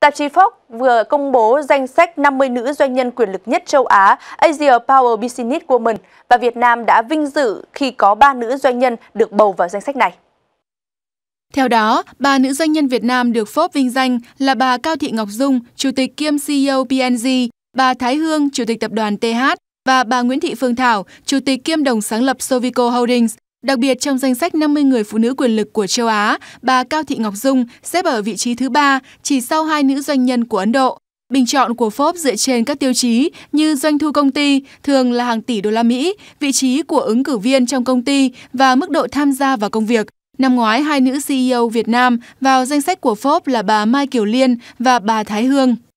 Tạp chí Fox vừa công bố danh sách 50 nữ doanh nhân quyền lực nhất châu Á Asia Power Business Woman và Việt Nam đã vinh dự khi có 3 nữ doanh nhân được bầu vào danh sách này. Theo đó, ba nữ doanh nhân Việt Nam được Forbes vinh danh là bà Cao Thị Ngọc Dung, Chủ tịch kiêm CEO PNG, bà Thái Hương, Chủ tịch Tập đoàn TH và bà Nguyễn Thị Phương Thảo, Chủ tịch kiêm đồng sáng lập Sovico Holdings, Đặc biệt trong danh sách 50 người phụ nữ quyền lực của châu Á, bà Cao Thị Ngọc Dung xếp ở vị trí thứ ba, chỉ sau hai nữ doanh nhân của Ấn Độ. Bình chọn của Forbes dựa trên các tiêu chí như doanh thu công ty thường là hàng tỷ đô la Mỹ, vị trí của ứng cử viên trong công ty và mức độ tham gia vào công việc. Năm ngoái, hai nữ CEO Việt Nam vào danh sách của Forbes là bà Mai Kiều Liên và bà Thái Hương.